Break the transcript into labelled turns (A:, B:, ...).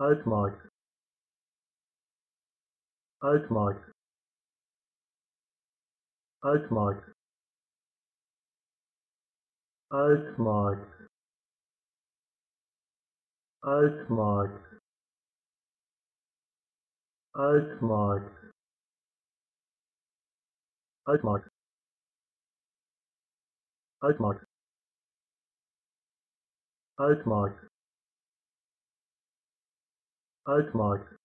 A: uitmaken uitmaken uitmaken uitmaken uitmaken uitmaken uitmaken uitmaken uitmaken Outmark.